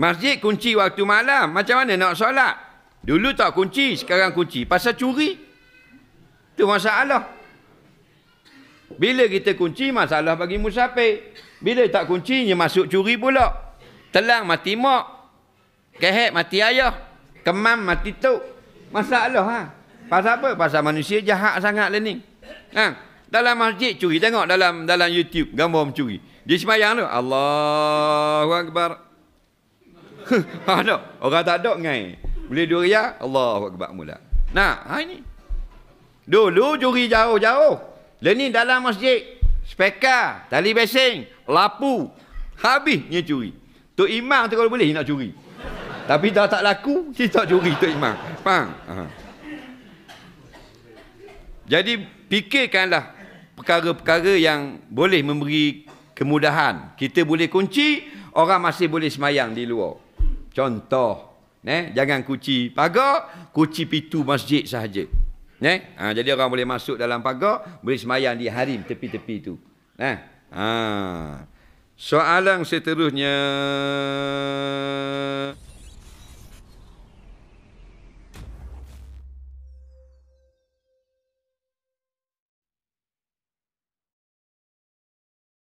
Masjid kunci waktu malam. Macam mana nak solat? Dulu tak kunci, sekarang kunci. Pasal curi. Itu masalah. Bila kita kunci, masalah bagi musafir. Bila tak kuncinya, masuk curi pula. Telang mati mak. Kehek mati ayah. Kemam mati tok. Masalah. Ha? Pasal apa? Pasal manusia jahat sangat lah ni. Ha? Dalam masjid curi. Tengok dalam dalam YouTube. Gambar mencuri. Dia semayang tu. Allahu Akbar. ada. Orang tak ada ngai. Boleh dua riak, Allahu akbar mula. Nah, ha ini. Dulu juri jauh-jauh. Lain dalam masjid. Speka, tali besing, lapu. Habisnya curi. Tok Imam tu kalau boleh nak curi. Tapi dah tak laku, dia tak curi Tok Imam. Faham? Ha. Jadi fikirkanlah perkara-perkara yang boleh memberi kemudahan. Kita boleh kunci, orang masih boleh semayang di luar. Contoh. ne Jangan kuci pagar, kuci pintu masjid sahaja. ne Ha, jadi orang boleh masuk dalam pagar, boleh semayang di harim tepi-tepi itu. Eh? Ha. Soalan seterusnya...